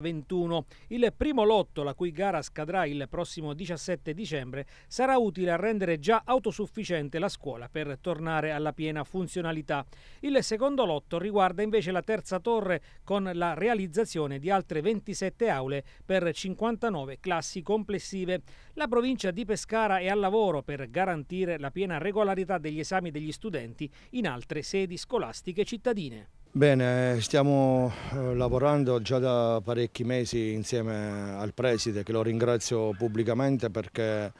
21. Il primo lotto, la cui gara scadrà il prossimo 17 dicembre, sarà utile a rendere già autosufficiente la scuola per tornare alla piena funzionalità. Il secondo lotto riguarda invece la terza torre con la realizzazione di altre 27 aule per 59 classi complessive. La provincia di Pescara è al lavoro per garantire la piena regolarità degli esami degli studenti in altre sedi scolastiche cittadine. Bene, stiamo eh, lavorando già da parecchi mesi insieme al Preside che lo ringrazio pubblicamente perché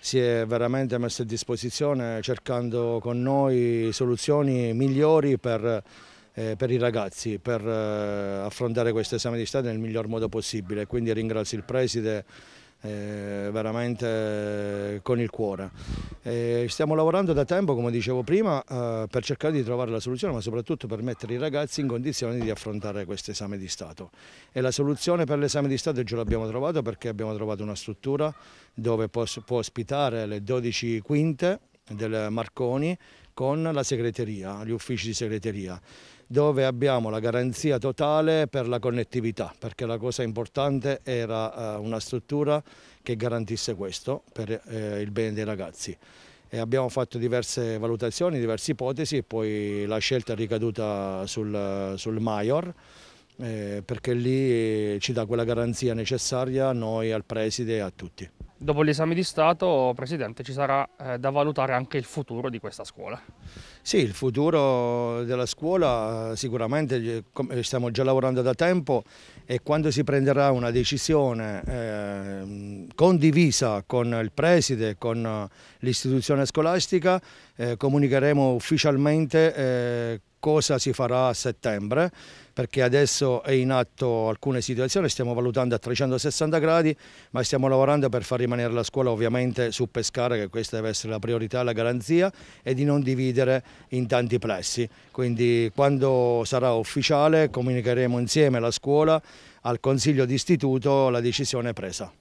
si è veramente messo a disposizione cercando con noi soluzioni migliori per, eh, per i ragazzi, per eh, affrontare questo esame di Stato nel miglior modo possibile. Quindi ringrazio il Preside eh, veramente eh, con il cuore. Eh, stiamo lavorando da tempo, come dicevo prima, eh, per cercare di trovare la soluzione, ma soprattutto per mettere i ragazzi in condizione di affrontare questo esame di Stato. E la soluzione per l'esame di Stato già l'abbiamo trovata perché abbiamo trovato una struttura dove può, può ospitare le 12 quinte del Marconi con la segreteria, gli uffici di segreteria, dove abbiamo la garanzia totale per la connettività, perché la cosa importante era eh, una struttura che garantisse questo per eh, il bene dei ragazzi. E abbiamo fatto diverse valutazioni, diverse ipotesi e poi la scelta è ricaduta sul, sul Maior, eh, perché lì ci dà quella garanzia necessaria a noi, al preside e a tutti. Dopo gli esami di Stato, Presidente, ci sarà eh, da valutare anche il futuro di questa scuola. Sì, il futuro della scuola sicuramente eh, eh, stiamo già lavorando da tempo e quando si prenderà una decisione eh, condivisa con il preside, con eh, l'istituzione scolastica, eh, comunicheremo ufficialmente eh, cosa si farà a settembre perché adesso è in atto alcune situazioni, stiamo valutando a 360 gradi ma stiamo lavorando per far rimanere la scuola ovviamente su Pescara che questa deve essere la priorità, la garanzia e di non dividere in tanti plessi, quindi quando sarà ufficiale comunicheremo insieme alla scuola, al consiglio d'istituto la decisione presa.